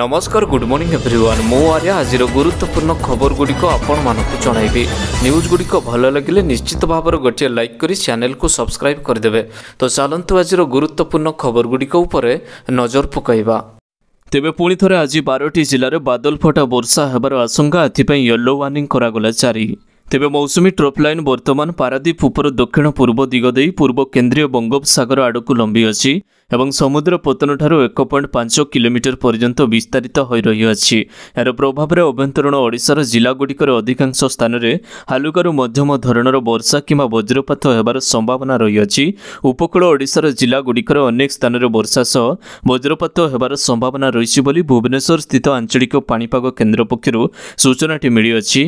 ନମସ୍କାର good morning everyone ମୁଁ ଆର୍ଯ୍ୟ ଆଜିର ଗୁରୁତ୍ୱପୂର୍ଣ୍ଣ ଖବରଗୁଡ଼ିକ ଆପଣମାନଙ୍କୁ ଜଣାଇବି ନ୍ୟୁଜ୍ଗୁଡ଼ିକ ଭଲ ଲାଗିଲେ ନିଶ୍ଚିତ ଭାବରେ ଗୋଟିଏ ଲାଇକ୍ କରି ଚ୍ୟାନେଲ୍କୁ ସବସ୍କ୍ରାଇବ୍ କରିଦେବେ ତ ଚାଲନ୍ତୁ ଆଜିର ଗୁରୁତ୍ୱପୂର୍ଣ୍ଣ ଖବରଗୁଡ଼ିକ ଉପରେ ନଜର ପକାଇବା ତେବେ ପୁଣି ଥରେ ଆଜି ବାରଟି ଜିଲ୍ଲାରେ ବାଦଲ ଫଟା ବର୍ଷା ହେବାର ଆଶଙ୍କା ଏଥିପାଇଁ ୟେଲୋ ୱାର୍ଣ୍ଣିଂ କରାଗଲା ଜାରି ତେବେ ମୌସୁମୀ ଟ୍ରପ୍ ଲାଇନ୍ ବର୍ତ୍ତମାନ ପାରାଦୀପ ଉପର ଦକ୍ଷିଣ ପୂର୍ବ ଦିଗ ଦେଇ ପୂର୍ବ କେନ୍ଦ୍ରୀୟ ବଙ୍ଗୋପସାଗର ଆଡ଼କୁ ଲମ୍ବି ଅଛି ଏବଂ ସମୁଦ୍ର ପତନଠାରୁ ଏକ ପଏଣ୍ଟ ପାଞ୍ଚ କିଲୋମିଟର ପର୍ଯ୍ୟନ୍ତ ବିସ୍ତାରିତ ହୋଇ ରହିଅଛି ଏହାର ପ୍ରଭାବରେ ଅଭ୍ୟନ୍ତରୀଣ ଓଡ଼ିଶାର ଜିଲ୍ଲାଗୁଡ଼ିକରେ ଅଧିକାଂଶ ସ୍ଥାନରେ ହାଲୁକାରୁ ମଧ୍ୟମ ଧରଣର ବର୍ଷା କିମ୍ବା ବଜ୍ରପାତ ହେବାର ସମ୍ଭାବନା ରହିଅଛି ଉପକୂଳ ଓଡ଼ିଶାର ଜିଲ୍ଲାଗୁଡ଼ିକରେ ଅନେକ ସ୍ଥାନରେ ବର୍ଷା ସହ ବଜ୍ରପାତ ହେବାର ସମ୍ଭାବନା ରହିଛି ବୋଲି ଭୁବନେଶ୍ୱର ସ୍ଥିତ ଆଞ୍ଚଳିକ ପାଣିପାଗ କେନ୍ଦ୍ର ପକ୍ଷରୁ ସୂଚନାଟି ମିଳିଅଛି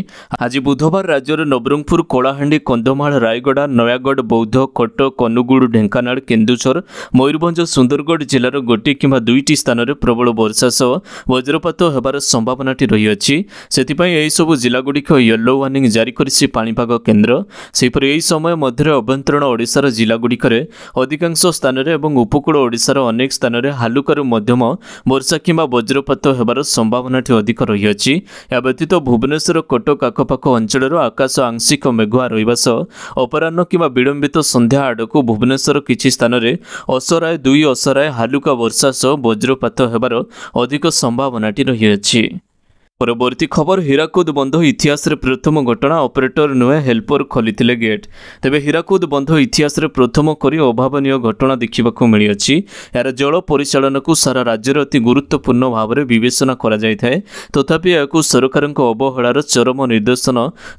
ଆଜି ବୁଧବାର ରାଜ୍ୟର ନବରଙ୍ଗପୁର କଳାହାଣ୍ଡି କନ୍ଧମାଳ ରାୟଗଡ଼ା ନୟାଗଡ଼ ବୌଦ୍ଧ କଟକ ଅନୁଗୁଳ ଢେଙ୍କାନାଳ କେନ୍ଦୁଝର ମୟୂରଭଞ୍ଜ ସୁନ୍ଦରଗଡ଼ ଜିଲ୍ଲାର ଗୋଟିଏ କିମ୍ବା ଦୁଇଟି ସ୍ଥାନରେ ପ୍ରବଳ ବର୍ଷା ସହ ବଜ୍ରପାତ ହେବାର ସମ୍ଭାବନାଟି ରହିଅଛି ସେଥିପାଇଁ ଏହିସବୁ ଜିଲ୍ଲାଗୁଡ଼ିକ ୟେଲୋ ୱାର୍ଣ୍ଣିଂ ଜାରି କରିଛି ପାଣିପାଗ କେନ୍ଦ୍ର ସେହିପରି ଏହି ସମୟ ମଧ୍ୟରେ ଅଭ୍ୟନ୍ତରୀଣ ଓଡ଼ିଶାର ଜିଲ୍ଲାଗୁଡ଼ିକରେ ଅଧିକାଂଶ ସ୍ଥାନରେ ଏବଂ ଉପକୂଳ ଓଡ଼ିଶାର ଅନେକ ସ୍ଥାନରେ ହାଲୁକାରୁ ମଧ୍ୟମ ବର୍ଷା କିମ୍ବା ବଜ୍ରପାତ ହେବାର ସମ୍ଭାବନାଟି ଅଧିକ ରହିଅଛି ଏହାବ୍ୟତୀତ ଭୁବନେଶ୍ୱର କଟକ ଆଖପାଖ ଅଞ୍ଚଳର ଆକାଶ ଆଂଶିକ ମେଘୁଆ ରହିବା ସହ ଅପରାହ୍ନ କିମ୍ବା ବିଳମ୍ବିତ ସନ୍ଧ୍ୟା ଆଡ଼କୁ ଭୁବନେଶ୍ୱର କିଛି ସ୍ଥାନରେ ଅସରାଏ ଦୁଇ ଦୁଇ ଅସରାଏ ହାଲୁକା ବର୍ଷା ସହ ବଜ୍ରପାତ ହେବାର ଅଧିକ ସମ୍ଭାବନାଟି ରହିଅଛି ପରବର୍ତ୍ତୀ ଖବର ହୀରାକୁଦ ବନ୍ଧ ଇତିହାସରେ ପ୍ରଥମ ଘଟଣା ଅପରେଟର ନୁହେଁ ହେଲ୍ପର ଖୋଲିଥିଲେ ଗେଟ୍ ତେବେ ହୀରାକୁଦ ବନ୍ଧ ଇତିହାସରେ ପ୍ରଥମ କରି ଅଭାବନୀୟ ଘଟଣା ଦେଖିବାକୁ ମିଳିଅଛି ଏହାର ଜଳ ପରିଚାଳନାକୁ ସାରା ରାଜ୍ୟରେ ଅତି ଗୁରୁତ୍ୱପୂର୍ଣ୍ଣ ଭାବରେ ବିବେଚନା କରାଯାଇଥାଏ ତଥାପି ଏହାକୁ ସରକାରଙ୍କ ଅବହେଳାର ଚରମ ନିର୍ଦ୍ଦେଶନ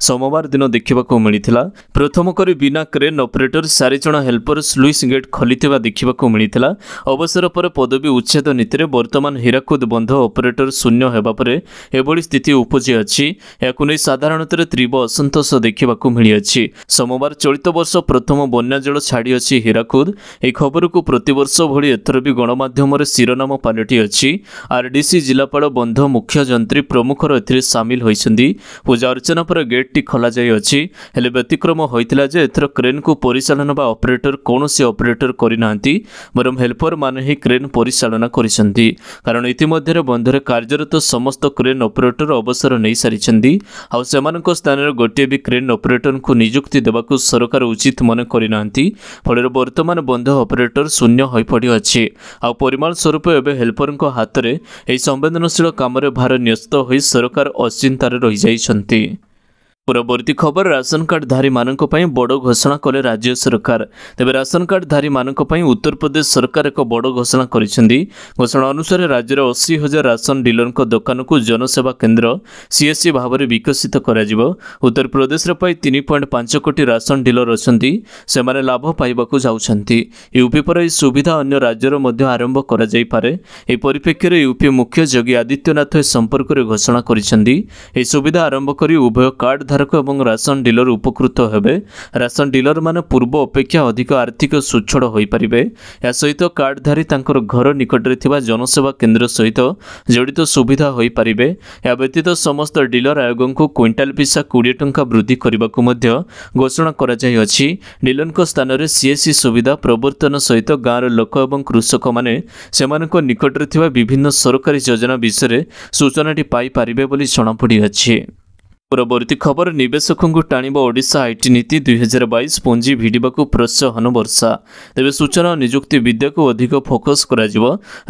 ସୋମବାର ଦିନ ଦେଖିବାକୁ ମିଳିଥିଲା ପ୍ରଥମ କରି ବିନା କ୍ରେନ୍ ଅପରେଟର ଚାରିଜଣ ହେଲ୍ପର ସ୍ଲୁଇସ୍ ଗେଟ୍ ଖୋଲିଥିବା ଦେଖିବାକୁ ମିଳିଥିଲା ଅବସର ପରେ ପଦବୀ ଉଚ୍ଛେଦ ନୀତିରେ ବର୍ତ୍ତମାନ ହୀରାକୁଦ ବନ୍ଧ ଅପରେଟର ଶୂନ୍ୟ ହେବା ପରେ ଏବଂ ଏଭଳି ସ୍ଥିତି ଉପୁଜିଅଛି ଏହାକୁ ନେଇ ସାଧାରଣତଃ ତୀବ୍ର ଅସନ୍ତୋଷ ଦେଖିବାକୁ ମିଳିଅଛି ସୋମବାର ଚଳିତ ବର୍ଷ ପ୍ରଥମ ବନ୍ୟାଜଳ ଛାଡ଼ିଅଛି ହୀରାକୁଦ ଏହି ଖବରକୁ ପ୍ରତିବର୍ଷ ଭଳି ଏଥର ବି ଗଣମାଧ୍ୟମରେ ଶିରୋନାମ ପାଲଟିଅଛି ଆର୍ଡିସି ଜିଲ୍ଲାପାଳ ବନ୍ଧ ମୁଖ୍ୟ ଯନ୍ତ୍ରୀ ପ୍ରମୁଖର ଏଥିରେ ସାମିଲ ହୋଇଛନ୍ତି ପୂଜା ଅର୍ଚ୍ଚନା ପରେ ଗେଟ୍ଟି ଖୋଲାଯାଇଅଛି ହେଲେ ବ୍ୟତିକ୍ରମ ହୋଇଥିଲା ଯେ ଏଥର କ୍ରେନ୍କୁ ପରିଚାଳନା ବା ଅପରେଟର କୌଣସି ଅପରେଟର କରିନାହାନ୍ତି ବରଂ ହେଲ୍ପରମାନେ ହିଁ କ୍ରେନ୍ ପରିଚାଳନା କରିଛନ୍ତି କାରଣ ଇତିମଧ୍ୟରେ ବନ୍ଧରେ କାର୍ଯ୍ୟରତ ସମସ୍ତ କ୍ରେନ୍ ଅପରେଟର ଅପରେଟର ଅବସର ନେଇସାରିଛନ୍ତି ଆଉ ସେମାନଙ୍କ ସ୍ଥାନରେ ଗୋଟିଏ ବି କ୍ରେନ୍ ଅପରେଟରଙ୍କୁ ନିଯୁକ୍ତି ଦେବାକୁ ସରକାର ଉଚିତ ମନେ କରିନାହାନ୍ତି ଫଳରେ ବର୍ତ୍ତମାନ ବନ୍ଧ ଅପରେଟର ଶୂନ୍ୟ ହୋଇପଡ଼ିଅଛି ଆଉ ପରିମାଣ ସ୍ୱରୂପ ଏବେ ହେଲ୍ପରଙ୍କ ହାତରେ ଏହି ସମ୍ବେଦନଶୀଳ କାମରେ ଭାର ନ୍ୟସ୍ତ ହୋଇ ସରକାର ଅଚିନ୍ତାରେ ରହିଯାଇଛନ୍ତି ପରବର୍ତ୍ତୀ ଖବର ରାସନ କାର୍ଡଧାରୀମାନଙ୍କ ପାଇଁ ବଡ଼ ଘୋଷଣା କଲେ ରାଜ୍ୟ ସରକାର ତେବେ ରାସନ କାର୍ଡଧାରୀମାନଙ୍କ ପାଇଁ ଉତ୍ତରପ୍ରଦେଶ ସରକାର ଏକ ବଡ଼ ଘୋଷଣା କରିଛନ୍ତି ଘୋଷଣା ଅନୁସାରେ ରାଜ୍ୟର ଅଶୀ ହଜାର ରାସନ ଡିଲରଙ୍କ ଦୋକାନକୁ ଜନସେବା କେନ୍ଦ୍ର ସିଏସ୍ସି ଭାବରେ ବିକଶିତ କରାଯିବ ଉତ୍ତରପ୍ରଦେଶର ପାଇଁ ତିନି ପଏଣ୍ଟ ପାଞ୍ଚ କୋଟି ରାସନ ଡିଲର ଅଛନ୍ତି ସେମାନେ ଲାଭ ପାଇବାକୁ ଯାଉଛନ୍ତି ୟୁପି ପରେ ଏହି ସୁବିଧା ଅନ୍ୟ ରାଜ୍ୟର ମଧ୍ୟ ଆରମ୍ଭ କରାଯାଇପାରେ ଏହି ପରିପ୍ରେକ୍ଷୀରେ ୟୁପି ମୁଖ୍ୟ ଯୋଗୀ ଆଦିତ୍ୟନାଥ ଏ ସମ୍ପର୍କରେ ଘୋଷଣା କରିଛନ୍ତି ଏହି ସୁବିଧା ଆରମ୍ଭ କରି ଉଭୟ କାର୍ଡ଼ ଧାରକ ଏବଂ ରାସନ ଡିଲର ଉପକୃତ ହେବେ ରାସନ ଡିଲରମାନେ ପୂର୍ବ ଅପେକ୍ଷା ଅଧିକ ଆର୍ଥିକ ସୁଛଡ଼ ହୋଇପାରିବେ ଏହା ସହିତ କାର୍ଡଧାରୀ ତାଙ୍କର ଘର ନିକଟରେ ଥିବା ଜନସେବା କେନ୍ଦ୍ର ସହିତ ଜଡ଼ିତ ସୁବିଧା ହୋଇପାରିବେ ଏହା ବ୍ୟତୀତ ସମସ୍ତ ଡିଲର ଆୟୋଗଙ୍କୁ କୁଇଣ୍ଟାଲ ପିସା କୋଡ଼ିଏ ଟଙ୍କା ବୃଦ୍ଧି କରିବାକୁ ମଧ୍ୟ ଘୋଷଣା କରାଯାଇଅଛି ଡିଲରଙ୍କ ସ୍ଥାନରେ ସିଏସ୍ସି ସୁବିଧା ପ୍ରବର୍ତ୍ତନ ସହିତ ଗାଁର ଲୋକ ଏବଂ କୃଷକମାନେ ସେମାନଙ୍କ ନିକଟରେ ଥିବା ବିଭିନ୍ନ ସରକାରୀ ଯୋଜନା ବିଷୟରେ ସୂଚନାଟି ପାଇପାରିବେ ବୋଲି ଜଣାପଡ଼ିଅଛି ପରବର୍ତ୍ତୀ ଖବର ନିବେଶକଙ୍କୁ ଟାଣିବ ଓଡ଼ିଶା ଆଇଟି ନୀତି ଦୁଇହଜାର ବାଇଶ ପୁଞ୍ଜି ଭିଡ଼ିବାକୁ ପ୍ରୋତ୍ସାହନ ବର୍ଷା ତେବେ ସୂଚନା ଓ ନିଯୁକ୍ତି ବିଦ୍ୟାକୁ ଅଧିକ ଫୋକସ୍ କରାଯିବ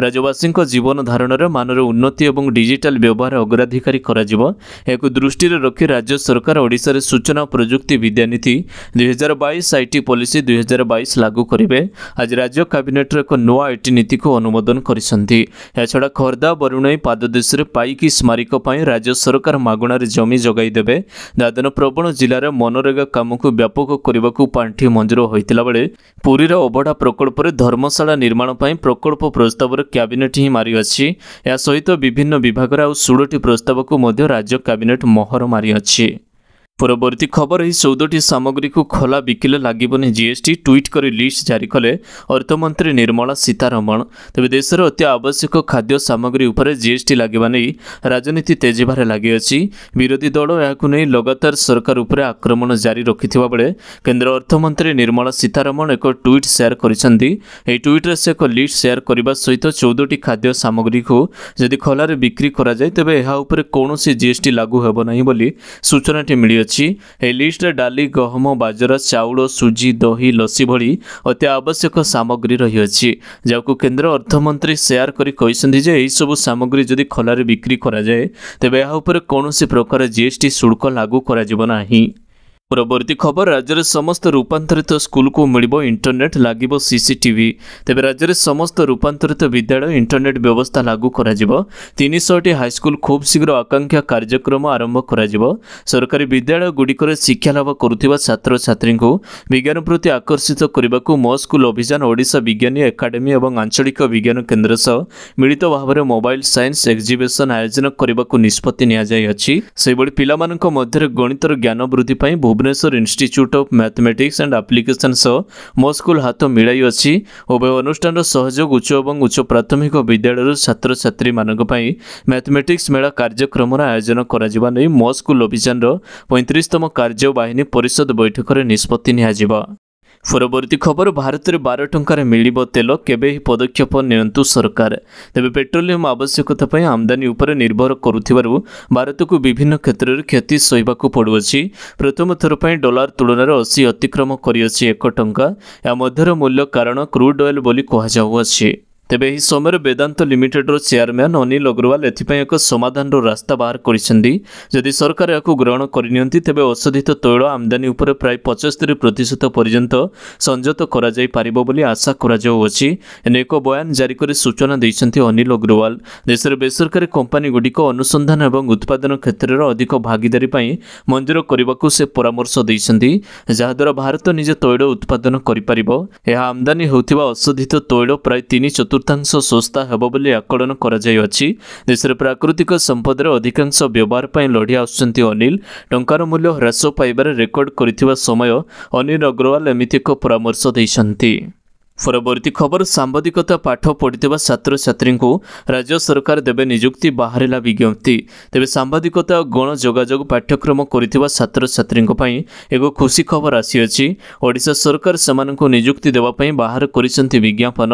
ରାଜ୍ୟବାସୀଙ୍କ ଜୀବନ ଧାରଣର ମାନର ଉନ୍ନତି ଏବଂ ଡିଜିଟାଲ ବ୍ୟବହାର ଅଗ୍ରାଧିକାରୀ କରାଯିବ ଏହାକୁ ଦୃଷ୍ଟିରେ ରଖି ରାଜ୍ୟ ସରକାର ଓଡ଼ିଶାରେ ସୂଚନା ଓ ପ୍ରଯୁକ୍ତି ବିଦ୍ୟାନୀତି ଦୁଇହଜାର ବାଇଶ ଆଇଟି ପଲିସି ଦୁଇହଜାର ବାଇଶ ଲାଗୁ କରିବେ ଆଜି ରାଜ୍ୟ କ୍ୟାବିନେଟ୍ର ଏକ ନୂଆ ଆଇଟି ନୀତିକୁ ଅନୁମୋଦନ କରିଛନ୍ତି ଏହାଛଡ଼ା ଖୋର୍ଦ୍ଧା ବରୁଣେଇ ପାଦଦେଶରେ ପାଇକି ସ୍ମାରକ ପାଇଁ ରାଜ୍ୟ ସରକାର ମାଗଣାରେ ଜମି ଯୋଗାଇ ଦେବେ ଦାଦନ ପ୍ରବଣ ଜିଲ୍ଲାର ମନରେଗା କାମକୁ ବ୍ୟାପକ କରିବାକୁ ପାଣ୍ଠି ମଞ୍ଜୁର ହୋଇଥିଲା ବେଳେ ପୁରୀର ଅବଢ଼ା ପ୍ରକଳ୍ପରେ ଧର୍ମଶାଳା ନିର୍ମାଣ ପାଇଁ ପ୍ରକଳ୍ପ ପ୍ରସ୍ତାବରେ କ୍ୟାବିନେଟ୍ ହିଁ ମାରିଅଛି ଏହା ସହିତ ବିଭିନ୍ନ ବିଭାଗର ଆଉ ଷୋହଳଟି ପ୍ରସ୍ତାବକୁ ମଧ୍ୟ ରାଜ୍ୟ କ୍ୟାବିନେଟ୍ ମୋହର ମାରିଅଛି ପରବର୍ତ୍ତୀ ଖବର ଏହି ଚଉଦଟି ସାମଗ୍ରୀକୁ ଖୋଲା ବିକିଲେ ଲାଗିବନି ଜିଏସ୍ଟି ଟ୍ୱିଟ୍ କରି ଲିଷ୍ଟ ଜାରି କଲେ ଅର୍ଥମନ୍ତ୍ରୀ ନିର୍ମଳା ସୀତାରମଣ ତେବେ ଦେଶରେ ଅତି ଆବଶ୍ୟକ ଖାଦ୍ୟ ସାମଗ୍ରୀ ଉପରେ ଜିଏସ୍ଟି ଲାଗିବା ନେଇ ରାଜନୀତି ତେଜିବାରେ ଲାଗିଅଛି ବିରୋଧୀ ଦଳ ଏହାକୁ ନେଇ ଲଗାତାର ସରକାର ଉପରେ ଆକ୍ରମଣ ଜାରି ରଖିଥିବା ବେଳେ କେନ୍ଦ୍ର ଅର୍ଥମନ୍ତ୍ରୀ ନିର୍ମଳା ସୀତାରମଣ ଏକ ଟ୍ୱିଟ୍ ସେୟାର କରିଛନ୍ତି ଏହି ଟ୍ୱିଟ୍ରେ ସେ ଏକ ଲିଷ୍ଟ ସେୟାର କରିବା ସହିତ ଚଉଦଟି ଖାଦ୍ୟ ସାମଗ୍ରୀକୁ ଯଦି ଖୋଲାରେ ବିକ୍ରି କରାଯାଏ ତେବେ ଏହା ଉପରେ କୌଣସି ଜିଏସ୍ଟି ଲାଗୁ ହେବ ନାହିଁ ବୋଲି ସୂଚନାଟି ମିଳିଅଛି ଅଛି ଏହି ଲିଷ୍ଟରେ ଡାଲି ଗହମ ବାଜରା ଚାଉଳ ସୁଜି ଦହି ଲସି ଭଳି ଅତି ଆବଶ୍ୟକ ସାମଗ୍ରୀ ରହିଅଛି ଯାହାକୁ କେନ୍ଦ୍ର ଅର୍ଥମନ୍ତ୍ରୀ ସେୟାର କରି କହିଛନ୍ତି ଯେ ଏହିସବୁ ସାମଗ୍ରୀ ଯଦି ଖୋଲାରେ ବିକ୍ରି କରାଯାଏ ତେବେ ଏହା ଉପରେ କୌଣସି ପ୍ରକାର ଜିଏସ୍ଟି ଶୁଳ୍କ ଲାଗୁ କରାଯିବ ନାହିଁ ପରବର୍ତ୍ତୀ ଖବର ରାଜ୍ୟରେ ସମସ୍ତ ରୂପାନ୍ତରିତ ସ୍କୁଲକୁ ମିଳିବ ଇଣ୍ଟରନେଟ୍ ଲାଗିବ ସିସିଟିଭି ତେବେ ରାଜ୍ୟରେ ସମସ୍ତ ରୂପାନ୍ତରିତ ବିଦ୍ୟାଳୟ ଇଣ୍ଟରନେଟ୍ ବ୍ୟବସ୍ଥା ଲାଗୁ କରାଯିବ ତିନିଶହଟି ହାଇସ୍କୁଲ ଖୁବ୍ ଶୀଘ୍ର ଆକାଂକ୍ଷା କାର୍ଯ୍ୟକ୍ରମ ଆରମ୍ଭ କରାଯିବ ସରକାରୀ ବିଦ୍ୟାଳୟଗୁଡ଼ିକରେ ଶିକ୍ଷାଲାଭ କରୁଥିବା ଛାତ୍ରଛାତ୍ରୀଙ୍କୁ ବିଜ୍ଞାନ ପ୍ରତି ଆକର୍ଷିତ କରିବାକୁ ମୋ ସ୍କୁଲ ଅଭିଯାନ ଓଡ଼ିଶା ବିଜ୍ଞାନୀ ଏକାଡେମୀ ଏବଂ ଆଞ୍ଚଳିକ ବିଜ୍ଞାନ କେନ୍ଦ୍ର ସହ ମିଳିତ ଭାବରେ ମୋବାଇଲ୍ ସାଇନ୍ସ ଏକ୍ଜିବିସନ୍ ଆୟୋଜନ କରିବାକୁ ନିଷ୍ପତ୍ତି ନିଆଯାଇଅଛି ସେହିଭଳି ପିଲାମାନଙ୍କ ମଧ୍ୟରେ ଗଣିତର ଜ୍ଞାନ ବୃଦ୍ଧି ପାଇଁ Bhubaneswar institute of mathematics and application ସହ ମୋ ସ୍କୁଲ୍ ହାତ ମିଳାଇଅଛି ଉଭୟ ଅନୁଷ୍ଠାନର ସହଯୋଗ ଉଚ୍ଚ ଏବଂ ଉଚ୍ଚ ପ୍ରାଥମିକ ବିଦ୍ୟାଳୟର ଛାତ୍ରଛାତ୍ରୀମାନଙ୍କ ପାଇଁ ମ୍ୟାଥମେଟିକ୍ସ ମେଳା କାର୍ଯ୍ୟକ୍ରମର ଆୟୋଜନ କରାଯିବା ନେଇ ମୋ ସ୍କୁଲ୍ ଅଭିଯାନର ପଇଁତିରିଶତମ କାର୍ଯ୍ୟବାହିନୀ ପରିଷଦ ବୈଠକରେ ନିଷ୍ପତ୍ତି ନିଆଯିବ পরবর্তী খবর ভারতের বার টঙ্কার মিলব তেল কেবে এই পদক্ষেপ নিয়ন্তু সরকার তবে পেট্রোলিয়াম আবশ্যকতা পাই আমদানি উপরে নির্ভর করুবার ভারতকু বিভিন্ন ক্ষেত্রে ক্ষতি সহিবাকু পড়ুଅছি প্রথম থর ডলার তুলনার অশি অতিক্রম করেছে এক টঙ্কা এর মূল্য কারণ ক্রুড অয়েল বলে কুহযাউଅଛି ତେବେ ଏହି ସମୟରେ ବେଦାନ୍ତ ଲିମିଟେଡ୍ର ଚେୟାରମ୍ୟାନ୍ ଅନିଲ ଅଗ୍ରୱାଲ ଏଥିପାଇଁ ଏକ ସମାଧାନର ରାସ୍ତା ବାହାର କରିଛନ୍ତି ଯଦି ସରକାର ଏହାକୁ ଗ୍ରହଣ କରିନିଅନ୍ତି ତେବେ ଅଶୋଧିତ ତୈଳ ଆମଦାନୀ ଉପରେ ପ୍ରାୟ ପଚସ୍ତରୀ ପ୍ରତିଶତ ପର୍ଯ୍ୟନ୍ତ ସଂଯତ କରାଯାଇପାରିବ ବୋଲି ଆଶା କରାଯାଉଅଛି ଏଣୁ ଏକ ବୟାନ ଜାରି କରି ସୂଚନା ଦେଇଛନ୍ତି ଅନିଲ ଅଗ୍ରୱାଲ ଦେଶରେ ବେସରକାରୀ କମ୍ପାନୀଗୁଡ଼ିକ ଅନୁସନ୍ଧାନ ଏବଂ ଉତ୍ପାଦନ କ୍ଷେତ୍ରରେ ଅଧିକ ଭାଗିଦାରୀ ପାଇଁ ମଞ୍ଜୁର କରିବାକୁ ସେ ପରାମର୍ଶ ଦେଇଛନ୍ତି ଯାହାଦ୍ୱାରା ଭାରତ ନିଜେ ତୈଳ ଉତ୍ପାଦନ କରିପାରିବ ଏହା ଆମଦାନୀ ହେଉଥିବା ଅଶୋଧିତ ତୈଳ ପ୍ରାୟ ତିନି ଚତୁର୍ ଚତୁର୍ଥାଂଶ ସଂସ୍ଥା ହେବ ବୋଲି ଆକଳନ କରାଯାଇଅଛି ଦେଶରେ ପ୍ରାକୃତିକ ସମ୍ପଦର ଅଧିକାଂଶ ବ୍ୟବହାର ପାଇଁ ଲଢ଼ି ଆସୁଛନ୍ତି ଅନିଲ ଟଙ୍କାର ମୂଲ୍ୟ ହ୍ରାସ ପାଇବାରେ ରେକର୍ଡ କରିଥିବା ସମୟ ଅନିଲ ଅଗ୍ରୱାଲ ଏମିତି ଏକ ପରାମର୍ଶ ଦେଇଛନ୍ତି ପରବର୍ତ୍ତୀ ଖବର ସାମ୍ବାଦିକତା ପାଠ ପଢ଼ିଥିବା ଛାତ୍ରଛାତ୍ରୀଙ୍କୁ ରାଜ୍ୟ ସରକାର ଦେବେ ନିଯୁକ୍ତି ବାହାରିଲା ବିଜ୍ଞପ୍ତି ତେବେ ସାମ୍ବାଦିକତା ଓ ଗଣଯୋଗାଯୋଗ ପାଠ୍ୟକ୍ରମ କରିଥିବା ଛାତ୍ରଛାତ୍ରୀଙ୍କ ପାଇଁ ଏକ ଖୁସି ଖବର ଆସିଅଛି ଓଡ଼ିଶା ସରକାର ସେମାନଙ୍କୁ ନିଯୁକ୍ତି ଦେବା ପାଇଁ ବାହାର କରିଛନ୍ତି ବିଜ୍ଞାପନ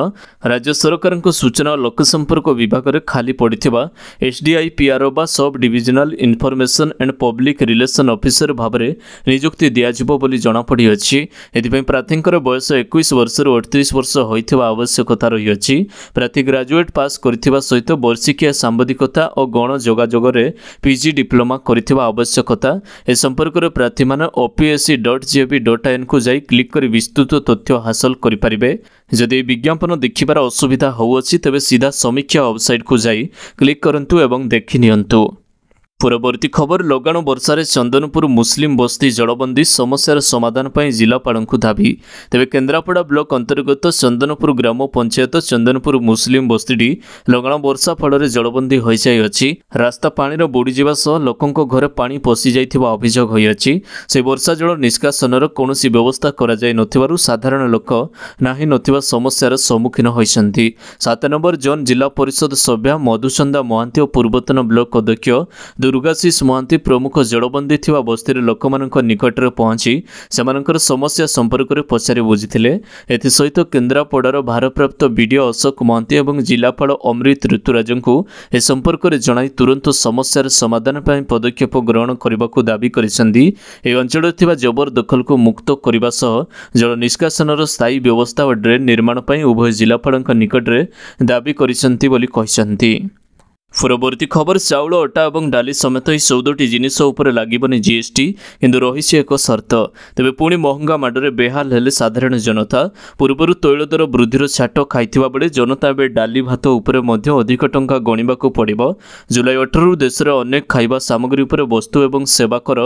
ରାଜ୍ୟ ସରକାରଙ୍କ ସୂଚନା ଓ ଲୋକସମ୍ପର୍କ ବିଭାଗରେ ଖାଲି ପଡ଼ିଥିବା ଏସ୍ଡିଆଇ ପିଆର୍ଓ ବା sub divisional information and public relation officer ଭାବରେ ନିଯୁକ୍ତି ଦିଆଯିବ ବୋଲି ଜଣାପଡ଼ିଅଛି ଏଥିପାଇଁ ପ୍ରାର୍ଥୀଙ୍କର ବୟସ ଏକୋଇଶ ବର୍ଷରୁ ଅଠତିରିଶ ବର୍ଷ ହୋଇଥିବା ଆବଶ୍ୟକତା ରହିଅଛି ପ୍ରାର୍ଥୀ ଗ୍ରାଜୁଏଟ୍ ପାସ୍ କରିଥିବା ସହିତ ବର୍ଷିକିଆ ସାମ୍ବାଦିକତା ଓ ଗଣ ଯୋଗାଯୋଗରେ ପିଜି ଡିପ୍ଲୋମା କରିଥିବା ଆବଶ୍ୟକତା ଏ ସମ୍ପର୍କରେ ପ୍ରାର୍ଥୀମାନେ ଓପିଏସ୍ସି ଡଟ୍ ଜିଓଭି ଡଟ୍ ଆଇନ୍କୁ ଯାଇ କ୍ଲିକ୍ କରି ବିସ୍ତୃତ ତଥ୍ୟ ହାସଲ କରିପାରିବେ ଯଦି ଏହି ବିଜ୍ଞାପନ ଦେଖିବାର ଅସୁବିଧା ହେଉଅଛି ତେବେ ସିଧା ସମୀକ୍ଷା ୱେବସାଇଟ୍କୁ ଯାଇ କ୍ଲିକ୍ କରନ୍ତୁ ଏବଂ ଦେଖିନିଅନ୍ତୁ পূর্ববর্তী খবর লগাণ বর্ষায় চন্দনপুর মুসলিম বস্তি জলবন্দী সমস্যার সমাধান পাই জেলাপাল দাবি তবে কেন্দ্রাপড়া ব্লক অন্তর্গত চন্দনপুর গ্রাম পঞ্চায়েত চন্দনপুর মুসলিম বস্তিটি লগাণ বর্ষা ফলরে জলবন্দী হয়ে যাইছি রাস্তা পাণির বুড়িযা সহ লোক ঘরে পাঁ পশি যাই অভিযোগ হয়েছে সেই বর্ষা জল নিষ্কাশনর কৌশি ব্যবস্থা করা যাই সাধারণ লোক না সমস্যার সম্মুখীন হয়েছেন সাত নম্বর জোন জেলা পরিষদ সভ্যা মধুচন্দা মহান্তি ও পূর্বতন ব্লক অধ্যক্ষ ଦୁର୍ଗାଶିଷ ମହାନ୍ତି ପ୍ରମୁଖ ଜଳବନ୍ଦୀ ଥିବା ବସ୍ତିରେ ଲୋକମାନଙ୍କ ନିକଟରେ ପହଞ୍ଚି ସେମାନଙ୍କର ସମସ୍ୟା ସମ୍ପର୍କରେ ପଚାରି ବୁଝିଥିଲେ ଏଥିସହିତ କେନ୍ଦ୍ରାପଡ଼ାର ଭାରପ୍ରାପ୍ତ ବିଡ଼ିଓ ଅଶୋକ ମହାନ୍ତି ଏବଂ ଜିଲ୍ଲାପାଳ ଅମ୍ରିତ ଋତୁରାଜଙ୍କୁ ଏ ସମ୍ପର୍କରେ ଜଣାଇ ତୁରନ୍ତ ସମସ୍ୟାର ସମାଧାନ ପାଇଁ ପଦକ୍ଷେପ ଗ୍ରହଣ କରିବାକୁ ଦାବି କରିଛନ୍ତି ଏ ଅଞ୍ଚଳରେ ଥିବା ଜବରଦଖଲକୁ ମୁକ୍ତ କରିବା ସହ ଜଳ ନିଷ୍କାସନର ସ୍ଥାୟୀ ବ୍ୟବସ୍ଥା ଓ ଡ୍ରେନ୍ ନିର୍ମାଣ ପାଇଁ ଉଭୟ ଜିଲ୍ଲାପାଳଙ୍କ ନିକଟରେ ଦାବି କରିଛନ୍ତି ବୋଲି କହିଛନ୍ତି ପରବର୍ତ୍ତୀ ଖବର ଚାଉଳ ଅଟା ଏବଂ ଡାଲି ସମେତ ଏହି ଚଉଦଟି ଜିନିଷ ଉପରେ ଲାଗିବନି ଜିଏସ୍ଟି କିନ୍ତୁ ରହିଛି ଏକ ସର୍ତ୍ତ ତେବେ ପୁଣି ମହଙ୍ଗା ମାଡ଼ରେ ବେହାଲ ହେଲେ ସାଧାରଣ ଜନତା ପୂର୍ବରୁ ତୈଳ ଦର ବୃଦ୍ଧିର ଛାଟ ଖାଇଥିବା ବେଳେ ଜନତା ଏବେ ଡାଲି ଭାତ ଉପରେ ମଧ୍ୟ ଅଧିକ ଟଙ୍କା ଗଣିବାକୁ ପଡ଼ିବ ଜୁଲାଇ ଅଠରରୁ ଦେଶରେ ଅନେକ ଖାଇବା ସାମଗ୍ରୀ ଉପରେ ବସ୍ତୁ ଏବଂ ସେବା କର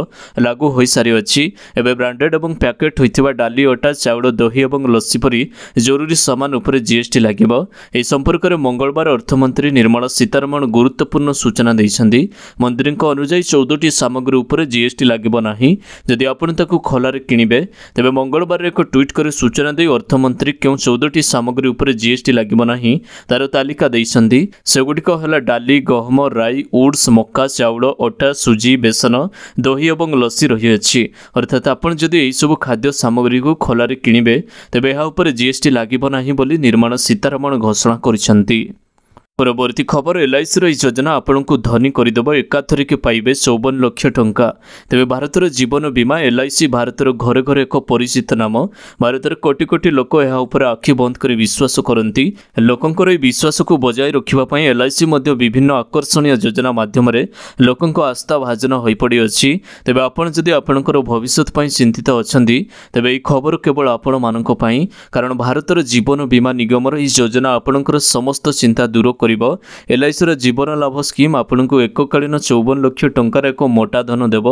ଲାଗୁ ହୋଇସାରିଅଛି ଏବେ ବ୍ରାଣ୍ଡେଡ୍ ଏବଂ ପ୍ୟାକେଟ୍ ହୋଇଥିବା ଡାଲି ଅଟା ଚାଉଳ ଦହି ଏବଂ ଲସି ପରି ଜରୁରୀ ସାମାନ ଉପରେ ଜିଏସ୍ଟି ଲାଗିବ ଏହି ସମ୍ପର୍କରେ ମଙ୍ଗଳବାର ଅର୍ଥମନ୍ତ୍ରୀ ନିର୍ମଳା ସୀତାରମଣ ଗୁରୁତ୍ୱପୂର୍ଣ୍ଣ ସୂଚନା ଦେଇଛନ୍ତି ମନ୍ତ୍ରୀଙ୍କ ଅନୁଯାୟୀ ଚଉଦଟି ସାମଗ୍ରୀ ଉପରେ ଜିଏସ୍ଟି ଲାଗିବ ନାହିଁ ଯଦି ଆପଣ ତାକୁ ଖୋଲାରେ କିଣିବେ ତେବେ ମଙ୍ଗଳବାରରେ ଏକ ଟ୍ୱିଟ୍ କରି ସୂଚନା ଦେଇ ଅର୍ଥମନ୍ତ୍ରୀ କେଉଁ ଚଉଦଟି ସାମଗ୍ରୀ ଉପରେ ଜିଏସ୍ଟି ଲାଗିବ ନାହିଁ ତା'ର ତାଲିକା ଦେଇଛନ୍ତି ସେଗୁଡ଼ିକ ହେଲା ଡାଲି ଗହମ ରାଇ ଉଡ୍ସ ମକା ଚାଉଳ ଅଟା ସୁଜି ବେସନ ଦହି ଏବଂ ଲସି ରହିଅଛି ଅର୍ଥାତ୍ ଆପଣ ଯଦି ଏହିସବୁ ଖାଦ୍ୟ ସାମଗ୍ରୀକୁ ଖୋଲାରେ କିଣିବେ ତେବେ ଏହା ଉପରେ ଜିଏସ୍ଟି ଲାଗିବ ନାହିଁ ବୋଲି ନିର୍ମାଣ ସୀତାରମଣ ଘୋଷଣା କରିଛନ୍ତି ପରବର୍ତ୍ତୀ ଖବର ଏଲ୍ଆଇସିର ଏହି ଯୋଜନା ଆପଣଙ୍କୁ ଧନୀ କରିଦେବ ଏକାଥରକେ ପାଇବେ ଚଉବନ ଲକ୍ଷ ଟଙ୍କା ତେବେ ଭାରତର ଜୀବନ ବୀମା ଏଲ୍ଆଇସି ଭାରତର ଘରେ ଘରେ ଏକ ପରିଚିତ ନାମ ଭାରତର କୋଟି କୋଟି ଲୋକ ଏହା ଉପରେ ଆଖି ବନ୍ଦ କରି ବିଶ୍ୱାସ କରନ୍ତି ଲୋକଙ୍କର ଏହି ବିଶ୍ୱାସକୁ ବଜାୟ ରଖିବା ପାଇଁ ଏଲ୍ଆଇସି ମଧ୍ୟ ବିଭିନ୍ନ ଆକର୍ଷଣୀୟ ଯୋଜନା ମାଧ୍ୟମରେ ଲୋକଙ୍କ ଆସ୍ଥା ଭାଜନ ହୋଇପଡ଼ିଅଛି ତେବେ ଆପଣ ଯଦି ଆପଣଙ୍କର ଭବିଷ୍ୟତ ପାଇଁ ଚିନ୍ତିତ ଅଛନ୍ତି ତେବେ ଏହି ଖବର କେବଳ ଆପଣମାନଙ୍କ ପାଇଁ କାରଣ ଭାରତର ଜୀବନ ବୀମା ନିଗମର ଏହି ଯୋଜନା ଆପଣଙ୍କର ସମସ୍ତ ଚିନ୍ତା ଦୂର କରି କରିବ ଏଲ୍ଆଇସିର ଜୀବନ ଲାଭ ସ୍କିମ୍ ଆପଣଙ୍କୁ ଏକକାଳୀନ ଚଉବନ ଲକ୍ଷ ଟଙ୍କାର ଏକ ମୋଟା ଧନ ଦେବ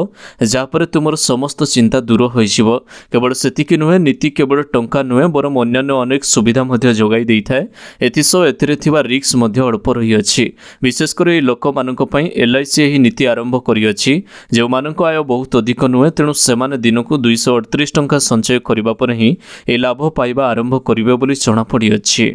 ଯାହାପରେ ତୁମର ସମସ୍ତ ଚିନ୍ତା ଦୂର ହୋଇଯିବ କେବଳ ସେତିକି ନୁହେଁ ନୀତି କେବଳ ଟଙ୍କା ନୁହେଁ ବରଂ ଅନ୍ୟାନ୍ୟ ଅନେକ ସୁବିଧା ମଧ୍ୟ ଯୋଗାଇ ଦେଇଥାଏ ଏଥିସହ ଏଥିରେ ଥିବା ରିକ୍ସ ମଧ୍ୟ ଅଳ୍ପ ରହିଅଛି ବିଶେଷ କରି ଏହି ଲୋକମାନଙ୍କ ପାଇଁ ଏଲ୍ଆଇସି ଏହି ନୀତି ଆରମ୍ଭ କରିଅଛି ଯେଉଁମାନଙ୍କ ଆୟ ବହୁତ ଅଧିକ ନୁହେଁ ତେଣୁ ସେମାନେ ଦିନକୁ ଦୁଇଶହ ଅଠତିରିଶ ଟଙ୍କା ସଞ୍ଚୟ କରିବା ପରେ ହିଁ ଏହି ଲାଭ ପାଇବା ଆରମ୍ଭ କରିବେ ବୋଲି ଜଣାପଡ଼ିଅଛି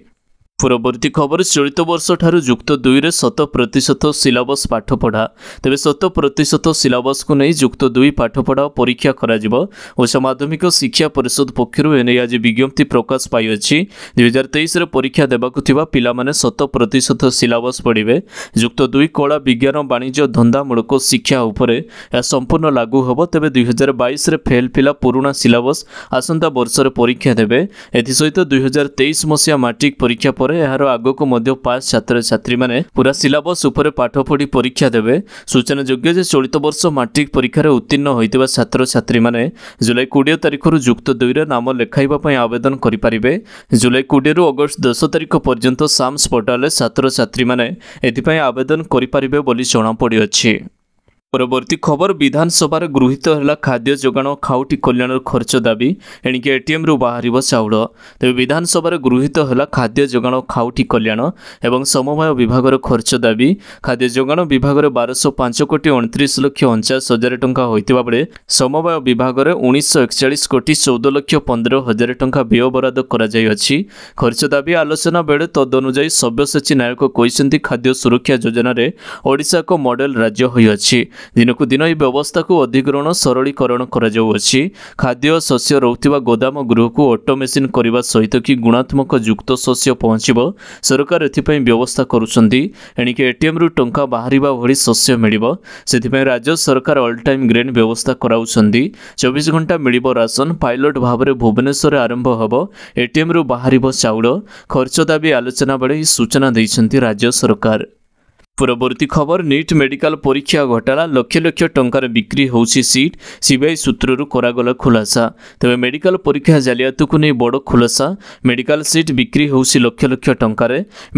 ପୂର୍ବବର୍ତ୍ତୀ ଖବର ଚଳିତ ବର୍ଷଠାରୁ ଯୁକ୍ତ ଦୁଇରେ ଶତ ପ୍ରତିଶତ ସିଲାବସ୍ ପାଠପଢ଼ା ତେବେ ଶତ ପ୍ରତିଶତ ସିଲାବସ୍କୁ ନେଇ ଯୁକ୍ତ ଦୁଇ ପାଠପଢ଼ା ପରୀକ୍ଷା କରାଯିବ ଓଡ଼ିଶା ମାଧ୍ୟମିକ ଶିକ୍ଷା ପରିଷଦ ପକ୍ଷରୁ ଏନେଇ ଆଜି ବିଜ୍ଞପ୍ତି ପ୍ରକାଶ ପାଇଅଛି ଦୁଇହଜାର ତେଇଶରେ ପରୀକ୍ଷା ଦେବାକୁ ଥିବା ପିଲାମାନେ ଶତ ପ୍ରତିଶତ ସିଲାବସ୍ ପଢ଼ିବେ ଯୁକ୍ତ ଦୁଇ କଳା ବିଜ୍ଞାନ ବାଣିଜ୍ୟ ଧନ୍ଦାମୂଳକ ଶିକ୍ଷା ଉପରେ ଏହା ସମ୍ପୂର୍ଣ୍ଣ ଲାଗୁ ହେବ ତେବେ ଦୁଇହଜାର ବାଇଶରେ ଫେଲ୍ ପିଲା ପୁରୁଣା ସିଲାବସ୍ ଆସନ୍ତା ବର୍ଷରେ ପରୀକ୍ଷା ଦେବେ ଏଥିସହିତ ଦୁଇହଜାର ତେଇଶ ମସିହା ମାଟ୍ରିକ୍ ପରୀକ୍ଷା ପରେ ପରେ ଏହାର ଆଗକୁ ମଧ୍ୟ ପାସ୍ ଛାତ୍ରଛାତ୍ରୀମାନେ ପୁରା ସିଲାବସ୍ ଉପରେ ପାଠ ପଢ଼ି ପରୀକ୍ଷା ଦେବେ ସୂଚନାଯୋଗ୍ୟ ଯେ ଚଳିତ ବର୍ଷ ମାଟ୍ରିକ୍ ପରୀକ୍ଷାରେ ଉତ୍ତୀର୍ଣ୍ଣ ହୋଇଥିବା ଛାତ୍ରଛାତ୍ରୀମାନେ ଜୁଲାଇ କୋଡ଼ିଏ ତାରିଖରୁ ଯୁକ୍ତ ଦୁଇରେ ନାମ ଲେଖାଇବା ପାଇଁ ଆବେଦନ କରିପାରିବେ ଜୁଲାଇ କୋଡ଼ିଏରୁ ଅଗଷ୍ଟ ଦଶ ତାରିଖ ପର୍ଯ୍ୟନ୍ତ ସାମ୍ସ ପୋର୍ଟାଲରେ ଛାତ୍ରଛାତ୍ରୀମାନେ ଏଥିପାଇଁ ଆବେଦନ କରିପାରିବେ ବୋଲି ଜଣାପଡ଼ିଅଛି ପରବର୍ତ୍ତୀ ଖବର ବିଧାନସଭାରେ ଗୃହୀତ ହେଲା ଖାଦ୍ୟ ଯୋଗାଣ ଓ ଖାଉଟି କଲ୍ୟାଣର ଖର୍ଚ୍ଚ ଦାବି ଏଣିକି ଏଟିଏମ୍ରୁ ବାହାରିବ ଚାଉଳ ତେବେ ବିଧାନସଭାରେ ଗୃହୀତ ହେଲା ଖାଦ୍ୟ ଯୋଗାଣ ଓ ଖାଉଟି କଲ୍ୟାଣ ଏବଂ ସମବାୟ ବିଭାଗର ଖର୍ଚ୍ଚ ଦାବି ଖାଦ୍ୟ ଯୋଗାଣ ବିଭାଗରେ ବାରଶହ ପାଞ୍ଚ କୋଟି ଅଣତିରିଶ ଲକ୍ଷ ଅଣଚାଶ ହଜାର ଟଙ୍କା ହୋଇଥିବା ବେଳେ ସମବାୟ ବିଭାଗରେ ଉଣେଇଶହ ଏକଚାଳିଶ କୋଟି ଚଉଦ ଲକ୍ଷ ପନ୍ଦର ହଜାର ଟଙ୍କା ବ୍ୟୟ ବରାଦ କରାଯାଇଅଛି ଖର୍ଚ୍ଚ ଦାବି ଆଲୋଚନା ବେଳେ ତଦନୁଯାୟୀ ସବ୍ୟସାଚୀ ନାୟକ କହିଛନ୍ତି ଖାଦ୍ୟ ସୁରକ୍ଷା ଯୋଜନାରେ ଓଡ଼ିଶା ଏକ ମଡେଲ ରାଜ୍ୟ ହୋଇଅଛି ଦିନକୁ ଦିନ ଏହି ବ୍ୟବସ୍ଥାକୁ ଅଧିଗ୍ରହଣ ସରଳୀକରଣ କରାଯାଉଅଛି ଖାଦ୍ୟ ଶସ୍ୟ ରହୁଥିବା ଗୋଦାମ ଗୃହକୁ ଅଟୋମେସିନ୍ କରିବା ସହିତ କି ଗୁଣାତ୍ମକ ଯୁକ୍ତ ଶସ୍ୟ ପହଞ୍ଚିବ ସରକାର ଏଥିପାଇଁ ବ୍ୟବସ୍ଥା କରୁଛନ୍ତି ଏଣିକି ଏଟିଏମ୍ରୁ ଟଙ୍କା ବାହାରିବା ଭଳି ଶସ୍ୟ ମିଳିବ ସେଥିପାଇଁ ରାଜ୍ୟ ସରକାର ଅଲ୍ ଟାଇମ୍ ଗ୍ରେନ୍ ବ୍ୟବସ୍ଥା କରାଉଛନ୍ତି ଚବିଶ ଘଣ୍ଟା ମିଳିବ ରାସନ ପାଇଲଟ୍ ଭାବରେ ଭୁବନେଶ୍ୱରରେ ଆରମ୍ଭ ହେବ ଏଟିଏମ୍ରୁ ବାହାରିବ ଚାଉଳ ଖର୍ଚ୍ଚ ଦାବି ଆଲୋଚନା ବେଳେ ସୂଚନା ଦେଇଛନ୍ତି ରାଜ୍ୟ ସରକାର পরবর্তী খবর নিট মেডিকাল পরীক্ষা ঘোটালা লক্ষ লক্ষ টঙ্কার বিক্রি হচ্ছে সিট সিবিআই সূত্রর করাগল খুলাসা তবে মেডিকাল পরীক্ষা জালিয়াতকু নিয়ে বড় খুলাসা মেডিকাল সিট বিক্রি হচ্ছে লক্ষ লক্ষ টঙ্কার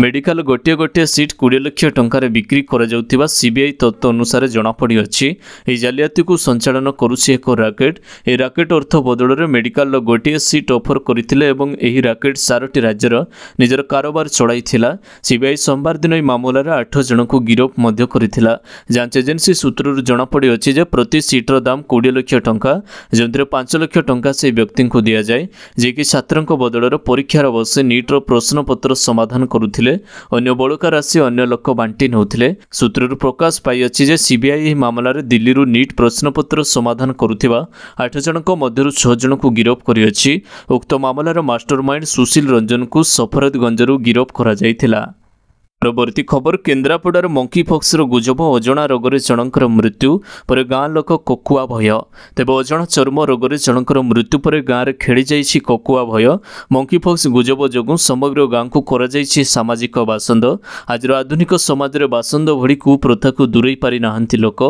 মেডিকাল গোটিয়ে গোটিয়ে সিট কোড়ি লক্ষ টঙ্কার বিক্রি করা যাওয়া সিবিআই তথ্য অনুসারে জনাপড়িছে এই জালিয়াতিকু সঞ্চালন করুছে এক রাকেট এই রাকেট অর্থ বদলরে মেডিকাল গোটিয়ে সিট অফর করে এবং এই রাকেট সারটি রাজ্যের নিজের কারবার চলাই সিবিআই সোমবার দিন এই মামলার আঠ জন ଜଣଙ୍କୁ ଗିରଫ ମଧ୍ୟ କରିଥିଲା ଯାଞ୍ଚ ଏଜେନ୍ସି ସୂତ୍ରରୁ ଜଣାପଡ଼ିଅଛି ଯେ ପ୍ରତି ସିଟ୍ର ଦାମ କୋଡ଼ିଏ ଲକ୍ଷ ଟଙ୍କା ଯେଉଁଥିରେ ପାଞ୍ଚ ଲକ୍ଷ ଟଙ୍କା ସେହି ବ୍ୟକ୍ତିଙ୍କୁ ଦିଆଯାଏ ଯିଏକି ଛାତ୍ରଙ୍କ ବଦଳରେ ପରୀକ୍ଷାର ବସି ନିଟ୍ର ପ୍ରଶ୍ନପତ୍ର ସମାଧାନ କରୁଥିଲେ ଅନ୍ୟ ବଳକା ରାଶି ଅନ୍ୟ ଲୋକ ବାଣ୍ଟି ନେଉଥିଲେ ସୂତ୍ରରୁ ପ୍ରକାଶ ପାଇଅଛି ଯେ ସିବିଆଇ ଏହି ମାମଲାରେ ଦିଲ୍ଲୀରୁ ନିଟ୍ ପ୍ରଶ୍ନପତ୍ର ସମାଧାନ କରୁଥିବା ଆଠ ଜଣଙ୍କ ମଧ୍ୟରୁ ଛଅ ଜଣଙ୍କୁ ଗିରଫ କରିଅଛି ଉକ୍ତ ମାମଲାର ମାଷ୍ଟର ମାଇଣ୍ଡ ସୁଶୀଲ ରଞ୍ଜନଙ୍କୁ ସଫରତଗଞ୍ଜରୁ ଗିରଫ କରାଯାଇଥିଲା ପରବର୍ତ୍ତୀ ଖବର କେନ୍ଦ୍ରାପଡ଼ାର ମଙ୍କିଫକ୍ସର ଗୁଜବ ଅଜଣା ରୋଗରେ ଜଣଙ୍କର ମୃତ୍ୟୁ ପରେ ଗାଁ ଲୋକ କୋକୁଆ ଭୟ ତେବେ ଅଜଣା ଚର୍ମ ରୋଗରେ ଜଣଙ୍କର ମୃତ୍ୟୁ ପରେ ଗାଁରେ ଖେଳିଯାଇଛି କୋକୁଆ ଭୟ ମଙ୍କିଫକ୍ସ ଗୁଜବ ଯୋଗୁଁ ସମଗ୍ର ଗାଁକୁ କରାଯାଇଛି ସାମାଜିକ ବାସନ୍ଦ ଆଜିର ଆଧୁନିକ ସମାଜରେ ବାସନ୍ଦ ଭଳି କୁପ୍ରଥାକୁ ଦୂରେଇ ପାରିନାହାନ୍ତି ଲୋକ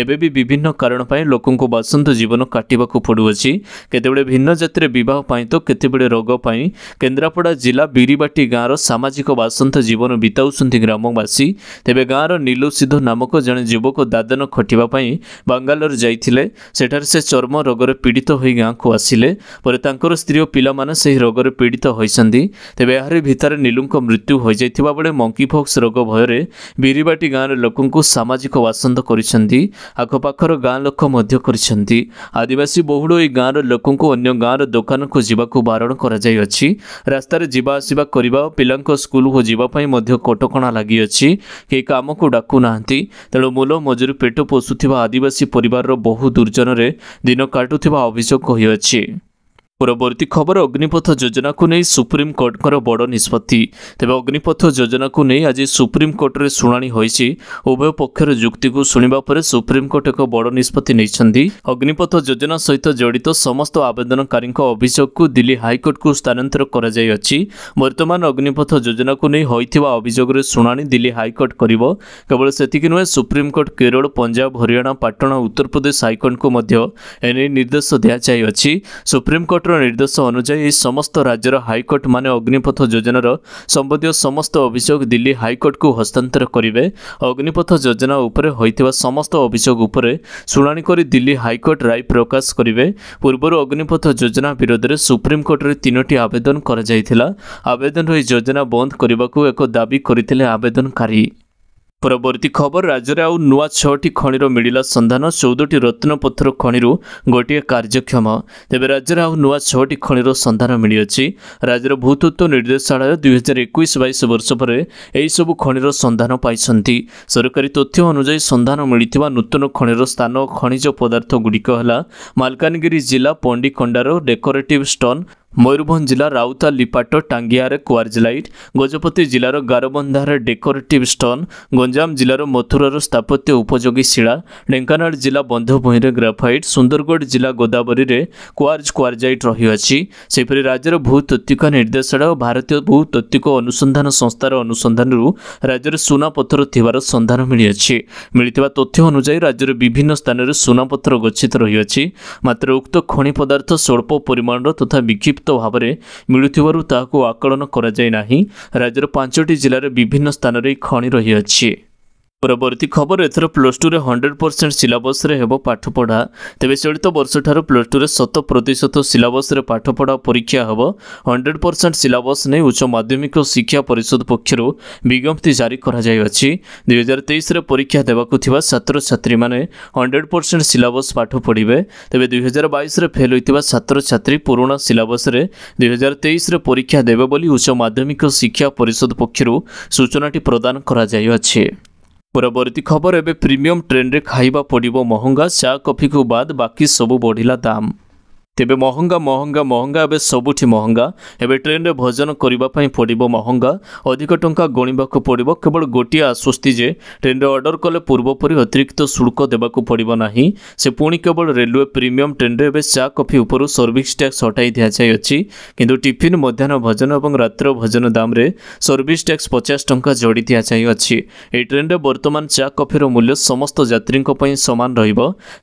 ଏବେ ବି ବିଭିନ୍ନ କାରଣ ପାଇଁ ଲୋକଙ୍କୁ ବାସନ୍ଦ ଜୀବନ କାଟିବାକୁ ପଡ଼ୁଅଛି କେତେବେଳେ ଭିନ୍ନ ଜାତିରେ ବିବାହ ପାଇଁ ତ କେତେବେଳେ ରୋଗ ପାଇଁ କେନ୍ଦ୍ରାପଡ଼ା ଜିଲ୍ଲା ବିରିବାଟି ଗାଁର ସାମାଜିକ ବାସନ୍ଦ ଜୀବନ ବିତାଉ ଆସୁଛନ୍ତି ଗ୍ରାମବାସୀ ତେବେ ଗାଁର ନିଲୁ ସିଦ୍ଧ ନାମକ ଜଣେ ଯୁବକ ଦାଦନ ଖଟିବା ପାଇଁ ବାଙ୍ଗାଲୋର ଯାଇଥିଲେ ସେଠାରେ ସେ ଚର୍ମ ରୋଗରେ ପୀଡ଼ିତ ହୋଇ ଗାଁକୁ ଆସିଲେ ପରେ ତାଙ୍କର ସ୍ତ୍ରୀ ଓ ପିଲାମାନେ ସେହି ରୋଗରେ ପୀଡ଼ିତ ହୋଇଛନ୍ତି ତେବେ ଏହାରି ଭିତରେ ନିଲୁଙ୍କ ମୃତ୍ୟୁ ହୋଇଯାଇଥିବା ବେଳେ ମଙ୍କିଫକ୍ସ ରୋଗ ଭୟରେ ବିରିବାଟି ଗାଁର ଲୋକଙ୍କୁ ସାମାଜିକ ବାସନ୍ଦ କରିଛନ୍ତି ଆଖପାଖର ଗାଁ ଲୋକ ମଧ୍ୟ କରିଛନ୍ତି ଆଦିବାସୀ ବହୁଳ ଏହି ଗାଁର ଲୋକଙ୍କୁ ଅନ୍ୟ ଗାଁର ଦୋକାନକୁ ଯିବାକୁ ବାରଣ କରାଯାଇଅଛି ରାସ୍ତାରେ ଯିବା ଆସିବା କରିବା ପିଲାଙ୍କ ସ୍କୁଲକୁ ଯିବା ପାଇଁ ମଧ୍ୟ କଟକ କଟକଣା ଲାଗିଅଛି କେହି କାମକୁ ଡାକୁ ନାହାନ୍ତି ତେଣୁ ମୂଲ ମଜୁରୀ ପେଟ ପୋଷୁଥିବା ଆଦିବାସୀ ପରିବାରର ବହୁ ଦୁର୍ଜନରେ ଦିନ କାଟୁଥିବା ଅଭିଯୋଗ ହୋଇଅଛି ପରବର୍ତ୍ତୀ ଖବର ଅଗ୍ନିପଥ ଯୋଜନାକୁ ନେଇ ସୁପ୍ରିମକୋର୍ଟଙ୍କର ବଡ଼ ନିଷ୍ପତ୍ତି ତେବେ ଅଗ୍ନିପଥ ଯୋଜନାକୁ ନେଇ ଆଜି ସୁପ୍ରିମକୋର୍ଟରେ ଶୁଣାଣି ହୋଇଛି ଉଭୟ ପକ୍ଷର ଯୁକ୍ତିକୁ ଶୁଣିବା ପରେ ସୁପ୍ରିମକୋର୍ଟ ଏକ ବଡ଼ ନିଷ୍ପତ୍ତି ନେଇଛନ୍ତି ଅଗ୍ନିପଥ ଯୋଜନା ସହିତ ଜଡ଼ିତ ସମସ୍ତ ଆବେଦନକାରୀଙ୍କ ଅଭିଯୋଗକୁ ଦିଲ୍ଲୀ ହାଇକୋର୍ଟକୁ ସ୍ଥାନାନ୍ତର କରାଯାଇଅଛି ବର୍ତ୍ତମାନ ଅଗ୍ନିପଥ ଯୋଜନାକୁ ନେଇ ହୋଇଥିବା ଅଭିଯୋଗରେ ଶୁଣାଣି ଦିଲ୍ଲୀ ହାଇକୋର୍ଟ କରିବ କେବଳ ସେତିକି ନୁହେଁ ସୁପ୍ରିମକୋର୍ଟ କେରଳ ପଞ୍ଜାବ ହରିୟାଣା ପାଟଣା ଉତ୍ତରପ୍ରଦେଶ ହାଇକୋର୍ଟଙ୍କୁ ମଧ୍ୟ ଏନେଇ ନିର୍ଦ୍ଦେଶ ଦିଆଯାଇଅଛି ସୁପ୍ରିମକୋର୍ଟର ନିର୍ଦ୍ଦେଶ ଅନୁଯାୟୀ ଏହି ସମସ୍ତ ରାଜ୍ୟର ହାଇକୋର୍ଟମାନେ ଅଗ୍ନିପଥ ଯୋଜନାର ସମ୍ବନ୍ଧୀୟ ସମସ୍ତ ଅଭିଯୋଗ ଦିଲ୍ଲୀ ହାଇକୋର୍ଟକୁ ହସ୍ତାନ୍ତର କରିବେ ଅଗ୍ନିପଥ ଯୋଜନା ଉପରେ ହୋଇଥିବା ସମସ୍ତ ଅଭିଯୋଗ ଉପରେ ଶୁଣାଣି କରି ଦିଲ୍ଲୀ ହାଇକୋର୍ଟ ରାୟ ପ୍ରକାଶ କରିବେ ପୂର୍ବରୁ ଅଗ୍ନିପଥ ଯୋଜନା ବିରୋଧରେ ସୁପ୍ରିମକୋର୍ଟରେ ତିନୋଟି ଆବେଦନ କରାଯାଇଥିଲା ଆବେଦନରୁ ଏହି ଯୋଜନା ବନ୍ଦ କରିବାକୁ ଏକ ଦାବି କରିଥିଲେ ଆବେଦନକାରୀ ପରବର୍ତ୍ତୀ ଖବର ରାଜ୍ୟରେ ଆଉ ନୂଆ ଛଅଟି ଖଣିର ମିଳିଲା ସନ୍ଧାନ ଚଉଦଟି ରତ୍ନପଥର ଖଣିରୁ ଗୋଟିଏ କାର୍ଯ୍ୟକ୍ଷମ ତେବେ ରାଜ୍ୟରେ ଆଉ ନୂଆ ଛଅଟି ଖଣିର ସନ୍ଧାନ ମିଳିଅଛି ରାଜ୍ୟର ଭୂତତ୍ତ୍ୱ ନିର୍ଦ୍ଦେଶାଳୟ ଦୁଇହଜାର ଏକୋଇଶ ବାଇଶ ବର୍ଷ ପରେ ଏହିସବୁ ଖଣିର ସନ୍ଧାନ ପାଇଛନ୍ତି ସରକାରୀ ତଥ୍ୟ ଅନୁଯାୟୀ ସନ୍ଧାନ ମିଳିଥିବା ନୂତନ ଖଣିର ସ୍ଥାନ ଓ ଖଣିଜ ପଦାର୍ଥଗୁଡ଼ିକ ହେଲା ମାଲକାନଗିରି ଜିଲ୍ଲା ପଣ୍ଡିକଣ୍ଡାର ଡେକୋରେଟିଭ୍ ଷ୍ଟୋନ୍ ମୟୂରଭଞ୍ଜ ଜିଲ୍ଲା ରାଉତା ଲିପାଟ ଟାଙ୍ଗିଆରେ କ୍ୱାର୍ଜ ଲାଇଟ୍ ଗଜପତି ଜିଲ୍ଲାର ଗାରବନ୍ଧାରେ ଡେକୋରେଟିଭ୍ ଷ୍ଟୋନ୍ ଗଞ୍ଜାମ ଜିଲ୍ଲାର ମଥୁରାର ସ୍ଥାପତ୍ୟ ଉପଯୋଗୀ ଶିଳା ଢେଙ୍କାନାଳ ଜିଲ୍ଲା ବନ୍ଧଭୂଇଁରେ ଗ୍ରାଫାଇଟ୍ ସୁନ୍ଦରଗଡ଼ ଜିଲ୍ଲା ଗୋଦାବରୀରେ କ୍ୱାର୍ଜ କ୍ୱାର୍ଜାଇଟ୍ ରହିଅଛି ସେହିପରି ରାଜ୍ୟର ଭୂତତ୍ତ୍ୱିକ ନିର୍ଦ୍ଦେଶାଳୟ ଓ ଭାରତୀୟ ଭୂତତ୍ତ୍ୱିକ ଅନୁସନ୍ଧାନ ସଂସ୍ଥାର ଅନୁସନ୍ଧାନରୁ ରାଜ୍ୟରେ ସୁନାପଥର ଥିବାର ସନ୍ଧାନ ମିଳିଅଛି ମିଳିଥିବା ତଥ୍ୟ ଅନୁଯାୟୀ ରାଜ୍ୟର ବିଭିନ୍ନ ସ୍ଥାନରେ ସୁନାପଥର ଗଚ୍ଛିତ ରହିଅଛି ମାତ୍ର ଉକ୍ତ ଖଣି ପଦାର୍ଥ ସ୍ୱଳ୍ପ ପରିମାଣର ତଥା ବିକ୍ଷିପ୍ତ ସଂକ୍ଷିପ୍ତ ଭାବରେ ମିଳୁଥିବାରୁ ତାହାକୁ ଆକଳନ କରାଯାଇ ନାହିଁ ରାଜ୍ୟର ପାଞ୍ଚଟି ଜିଲ୍ଲାରେ ବିଭିନ୍ନ ସ୍ଥାନରେ ଖଣି ରହିଅଛି ପରବର୍ତ୍ତୀ ଖବର ଏଥର ପ୍ଲସ୍ ଟୁରେ ହଣ୍ଡ୍ରେଡ଼ ପରସେଣ୍ଟ ସିଲାବସ୍ରେ ହେବ ପାଠପଢ଼ା ତେବେ ଚଳିତ ବର୍ଷଠାରୁ ପ୍ଲସ୍ ଟୁରେ ଶତ ପ୍ରତିଶତ ସିଲାବସ୍ରେ ପାଠପଢ଼ା ପରୀକ୍ଷା ହେବ ହଣ୍ଡ୍ରେଡ଼ ପରସେଣ୍ଟ ସିଲାବସ୍ ନେଇ ଉଚ୍ଚ ମାଧ୍ୟମିକ ଶିକ୍ଷା ପରିଷଦ ପକ୍ଷରୁ ବିଜ୍ଞପ୍ତି ଜାରି କରାଯାଇଅଛି ଦୁଇହଜାର ତେଇଶରେ ପରୀକ୍ଷା ଦେବାକୁ ଥିବା ଛାତ୍ରଛାତ୍ରୀମାନେ ହଣ୍ଡ୍ରେଡ଼ ପରସେଣ୍ଟ ସିଲାବସ୍ ପାଠ ପଢ଼ିବେ ତେବେ ଦୁଇହଜାର ବାଇଶରେ ଫେଲ୍ ହୋଇଥିବା ଛାତ୍ରଛାତ୍ରୀ ପୁରୁଣା ସିଲାବସ୍ରେ ଦୁଇହଜାର ତେଇଶରେ ପରୀକ୍ଷା ଦେବେ ବୋଲି ଉଚ୍ଚ ମାଧ୍ୟମିକ ଶିକ୍ଷା ପରିଷଦ ପକ୍ଷରୁ ସୂଚନାଟି ପ୍ରଦାନ କରାଯାଇଅଛି ପରବର୍ତ୍ତୀ ଖବର ଏବେ ପ୍ରିମିୟମ୍ ଟ୍ରେନ୍ରେ ଖାଇବା ପଡ଼ିବ ମହଙ୍ଗା ଚା କଫିକୁ ବାଦ୍ ବାକି ସବୁ ବଢ଼ିଲା ଦାମ୍ ତେବେ ମହଙ୍ଗା ମହଙ୍ଗା ମହଙ୍ଗା ଏବେ ସବୁଠି ମହଙ୍ଗା ଏବେ ଟ୍ରେନ୍ରେ ଭୋଜନ କରିବା ପାଇଁ ପଡ଼ିବ ମହଙ୍ଗା ଅଧିକ ଟଙ୍କା ଗଣିବାକୁ ପଡ଼ିବ କେବଳ ଗୋଟିଏ ଆଶ୍ୱସ୍ତି ଯେ ଟ୍ରେନ୍ରେ ଅର୍ଡ଼ର କଲେ ପୂର୍ବ ପରି ଅତିରିକ୍ତ ଶୁଳ୍କ ଦେବାକୁ ପଡ଼ିବ ନାହିଁ ସେ ପୁଣି କେବଳ ରେଲୱେ ପ୍ରିମିୟମ୍ ଟ୍ରେନ୍ରେ ଏବେ ଚା କଫି ଉପରୁ ସର୍ଭିସ୍ ଟ୍ୟାକ୍ସ ହଟାଇ ଦିଆଯାଇଅଛି କିନ୍ତୁ ଟିଫିନ୍ ମଧ୍ୟାହ୍ନ ଭୋଜନ ଏବଂ ରାତ୍ର ଭୋଜନ ଦାମରେ ସର୍ଭିସ୍ ଟ୍ୟାକ୍ସ ପଚାଶ ଟଙ୍କା ଯୋଡ଼ି ଦିଆଯାଇଅଛି ଏହି ଟ୍ରେନ୍ରେ ବର୍ତ୍ତମାନ ଚା କଫିର ମୂଲ୍ୟ ସମସ୍ତ ଯାତ୍ରୀଙ୍କ ପାଇଁ ସମାନ ରହିବ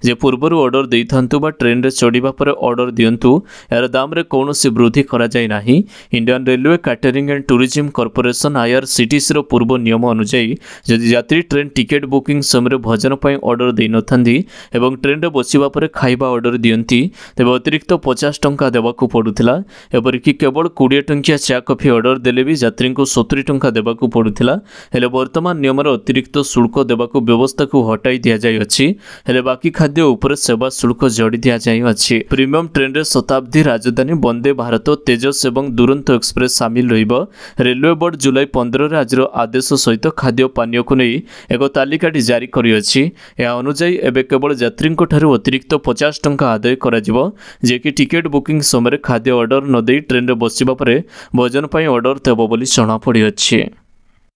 ଯେ ପୂର୍ବରୁ ଅର୍ଡ଼ର ଦେଇଥାନ୍ତୁ ବା ଟ୍ରେନ୍ରେ ଚଢ଼ିବା ପରେ ଅର୍ଡ଼ର ଅର୍ଡର ଦିଅନ୍ତୁ ଏହାର ଦାମରେ କୌଣସି ବୃଦ୍ଧି କରାଯାଇ ନାହିଁ Indian railway catering and tourism corporation ଆଇଆର୍ସିଟିସିର ପୂର୍ବ ନିୟମ ଅନୁଯାୟୀ ଯଦି ଯାତ୍ରୀ ଟ୍ରେନ୍ ଟିକେଟ୍ ବୁକିଂ ସମୟରେ ଭୋଜନ ପାଇଁ ଅର୍ଡର ଦେଇନଥାନ୍ତି ଏବଂ ଟ୍ରେନ୍ରେ ବସିବା ପରେ ଖାଇବା ଅର୍ଡର ଦିଅନ୍ତି ତେବେ ଅତିରିକ୍ତ ପଚାଶ ଟଙ୍କା ଦେବାକୁ ପଡ଼ୁଥିଲା ଏପରିକି କେବଳ କୋଡ଼ିଏ ଟଙ୍କିଆ ଚା କଫି ଅର୍ଡର ଦେଲେ ବି ଯାତ୍ରୀଙ୍କୁ ସତୁରି ଟଙ୍କା ଦେବାକୁ ପଡ଼ୁଥିଲା ହେଲେ ବର୍ତ୍ତମାନ ନିୟମରେ ଅତିରିକ୍ତ ଶୁଳ୍କ ଦେବାକୁ ବ୍ୟବସ୍ଥାକୁ ହଟାଇ ଦିଆଯାଇଅଛି ହେଲେ ବାକି ଖାଦ୍ୟ ଉପରେ ସେବା ଶୁଳ୍କ ଯୋଡ଼ି ଦିଆଯାଇଅଛି ପ୍ରିମିୟମ୍ ট্রেনের শতাব্দী রাজধানী বন্দে ভারত তেজস এবং দুরন্ত এক্সপ্রেস সামিল রহব রেলওয়ে বোর্ড জুলাই পনেরের আজর আদেশ সহিত খাদ্য পানীয়কু নেই এক তালিকাটি জারি করিଅଛି ଏହା ଅନୁଯାୟୀ ଏବେ କେବଳ ଯାତ୍ରୀଙ୍କଠାରୁ ଅତିରିକ୍ତ ପଚାଶ ଟଙ୍କା ଆଦାୟ କରାଯିବ ଯିଏକି ଟିକେଟ୍ ବୁକିଂ ସମୟରେ ଖାଦ୍ୟ ଅର୍ଡ଼ର ନ ଦେଇ ଟ୍ରେନ୍ରେ ବସିବା ପରେ ଭୋଜନ ପାଇଁ ଅର୍ଡ଼ର ଦେବ ବୋଲି ଜଣାପଡ଼ିଅଛି